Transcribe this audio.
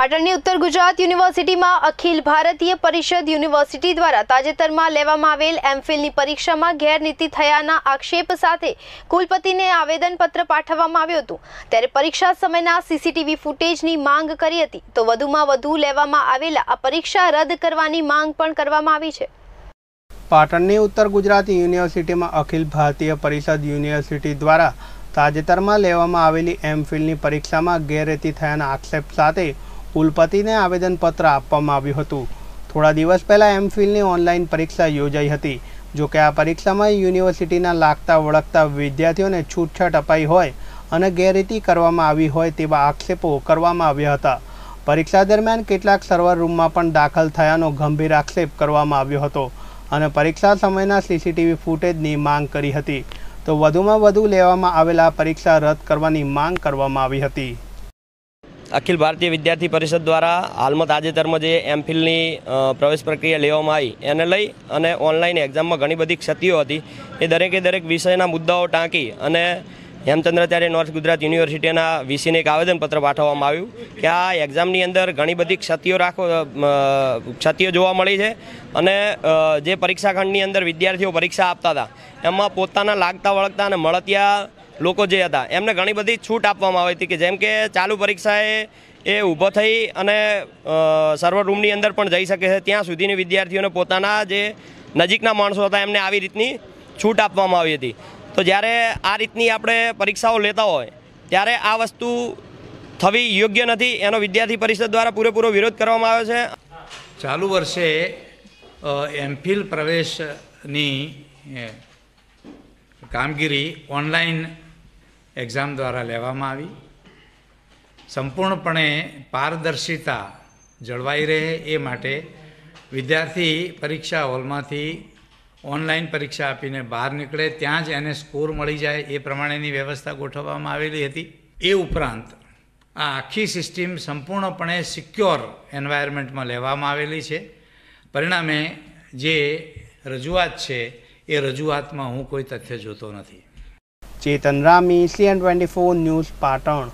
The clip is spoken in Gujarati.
પાટણની ઉત્તર ગુજરાત યુનિવર્સિટીમાં અખિલ ભારતીય પરિષદ યુનિવર્સિટી દ્વારા તાજેતરમાં લેવામાં આવેલ એમફિલની પરીક્ષામાં ગેરનીતિ થયાના આક્ષેપ સાથે કુલપતિને આવેદનપત્ર પાઠવવામાં આવ્યું હતું ત્યારે પરીક્ષા સમયના સીસીટીવી ફૂટેજની માંગ કરી હતી તો વધુમાં વધુ લેવામાં આવેલા આ પરીક્ષા રદ કરવાની માંગ પણ કરવામાં આવી છે પાટણની ઉત્તર ગુજરાત યુનિવર્સિટીમાં અખિલ ભારતીય પરિષદ યુનિવર્સિટી દ્વારા તાજેતરમાં લેવામાં આવેલી એમફિલની પરીક્ષામાં ગેરરીતિ થયાના આક્ષેપ સાથે કુલપતિને આવેદનપત્ર આપવામાં આવ્યું હતું થોડા દિવસ પહેલાં એમફિલની ઓનલાઈન પરીક્ષા યોજાઈ હતી જો કે આ પરીક્ષામાં યુનિવર્સિટીના લાગતા વળગતા વિદ્યાર્થીઓને છૂટછાટ અપાઈ હોય અને ગેરરીતિ કરવામાં આવી હોય તેવા આક્ષેપો કરવામાં આવ્યા હતા પરીક્ષા દરમિયાન કેટલાક સર્વર રૂમમાં પણ દાખલ થયાનો ગંભીર આક્ષેપ કરવામાં આવ્યો હતો અને પરીક્ષા સમયના સીસીટીવી ફૂટેજની માંગ કરી હતી તો વધુમાં વધુ લેવામાં આવેલા પરીક્ષા રદ કરવાની માંગ કરવામાં આવી હતી અખિલ ભારતીય વિદ્યાર્થી પરિષદ દ્વારા હાલમાં તાજેતરમાં જે એમફિલની પ્રવેશ પ્રક્રિયા લેવામાં આવી એને લઈ અને ઓનલાઈન એક્ઝામમાં ઘણી બધી ક્ષતિઓ હતી એ દરેકે દરેક વિષયના મુદ્દાઓ ટાંકી અને હેમચંદ્રાચાર્ય નોર્થ ગુજરાત યુનિવર્સિટીના વીસીને એક આવેદનપત્ર પાઠવવામાં આવ્યું કે આ એક્ઝામની અંદર ઘણી બધી ક્ષતિઓ રાખો ક્ષતિઓ જોવા મળી છે અને જે પરીક્ષાખંડની અંદર વિદ્યાર્થીઓ પરીક્ષા આપતા હતા એમાં પોતાના લાગતા વળગતા અને મળતિયા લોકો જે હતા એમને ઘણી બધી છૂટ આપવામાં આવી હતી કે જેમ કે ચાલુ પરીક્ષાએ એ ઊભો થઈ અને સર્વર રૂમની અંદર પણ જઈ શકે છે ત્યાં સુધીની વિદ્યાર્થીઓને પોતાના જે નજીકના માણસો હતા એમને આવી રીતની છૂટ આપવામાં આવી હતી તો જ્યારે આ રીતની આપણે પરીક્ષાઓ લેતા હોય ત્યારે આ વસ્તુ થવી યોગ્ય નથી એનો વિદ્યાર્થી પરિષદ દ્વારા પૂરેપૂરો વિરોધ કરવામાં આવ્યો છે ચાલુ વર્ષે એમફિલ પ્રવેશની કામગીરી ઓનલાઈન એક્ઝામ દ્વારા લેવામાં આવી સંપૂર્ણપણે પારદર્શિતા જળવાઈ રહે એ માટે વિદ્યાર્થી પરીક્ષા હોલમાંથી ઓનલાઈન પરીક્ષા આપીને બહાર નીકળે ત્યાં જ એને સ્કોર મળી જાય એ પ્રમાણેની વ્યવસ્થા ગોઠવવામાં આવેલી હતી એ ઉપરાંત આ આખી સિસ્ટીમ સંપૂર્ણપણે સિક્યોર એન્વાયરમેન્ટમાં લેવામાં આવેલી છે પરિણામે જે રજૂઆત છે એ રજૂઆતમાં હું કોઈ તથ્ય જોતો નથી Chetan Rami CN twenty four news Patan